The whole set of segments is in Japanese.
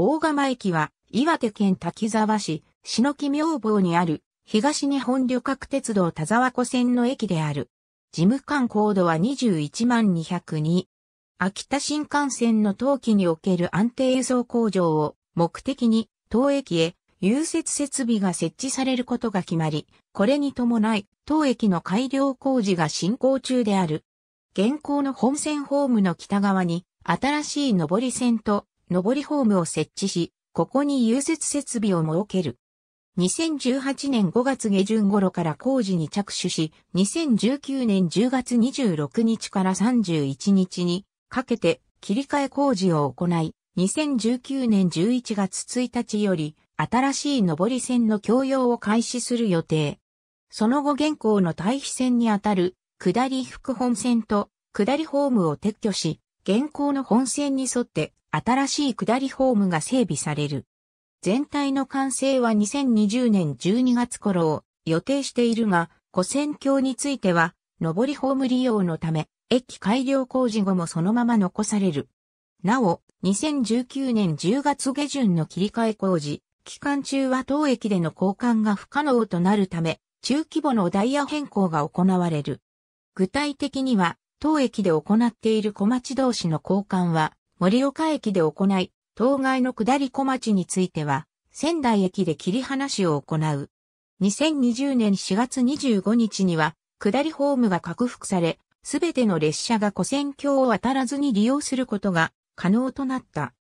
大釜駅は岩手県滝沢市篠木明坊にある東日本旅客鉄道田沢湖線の駅である。事務官高度は21万202。秋田新幹線の冬季における安定輸送工場を目的に当駅へ融雪設備が設置されることが決まり、これに伴い当駅の改良工事が進行中である。現行の本線ホームの北側に新しい上り線と上りホームを設置し、ここに融雪設備を設ける。2018年5月下旬頃から工事に着手し、2019年10月26日から31日にかけて切り替え工事を行い、2019年11月1日より新しい上り線の供用を開始する予定。その後現行の対比線にあたる下り副本線と下りホームを撤去し、現行の本線に沿って新しい下りホームが整備される。全体の完成は2020年12月頃を予定しているが、古線橋については、上りホーム利用のため、駅改良工事後もそのまま残される。なお、2019年10月下旬の切り替え工事、期間中は当駅での交換が不可能となるため、中規模のダイヤ変更が行われる。具体的には、当駅で行っている小町同士の交換は、盛岡駅で行い、当該の下り小町については、仙台駅で切り離しを行う。2020年4月25日には、下りホームが拡幅され、すべての列車が古線橋を渡らずに利用することが可能となった。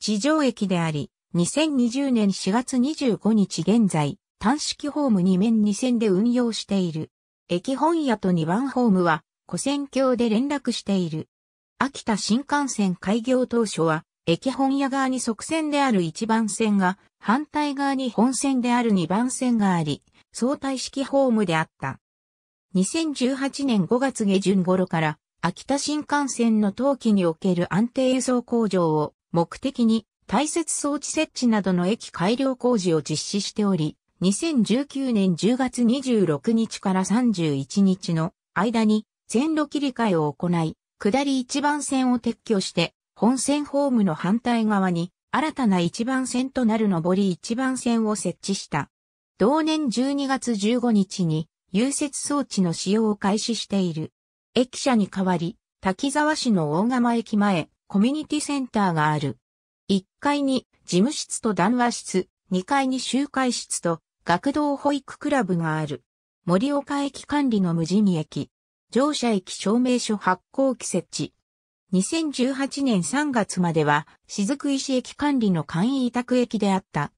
地上駅であり、2020年4月25日現在、単式ホーム2面2線で運用している。駅本屋と2番ホームは、跨線橋で連絡している。秋田新幹線開業当初は、駅本屋側に側線である1番線が、反対側に本線である2番線があり、相対式ホームであった。2018年5月下旬頃から、秋田新幹線の冬季における安定輸送工場を目的に、大雪装置設置などの駅改良工事を実施しており、2019年10月26日から31日の間に線路切り替えを行い、下り1番線を撤去して、本線ホームの反対側に、新たな1番線となる上り1番線を設置した。同年12月15日に、融雪装置の使用を開始している。駅舎に代わり、滝沢市の大釜駅前、コミュニティセンターがある。1階に事務室と談話室、2階に集会室と学童保育クラブがある。森岡駅管理の無人駅。乗車駅証明書発行機設置。2018年3月までは、雫石駅管理の簡易委託駅であった。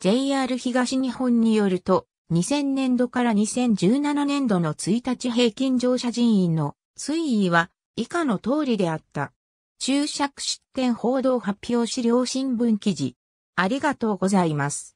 JR 東日本によると、2000年度から2017年度の1日平均乗車人員の推移は以下の通りであった。注釈出展報道発表資料新聞記事。ありがとうございます。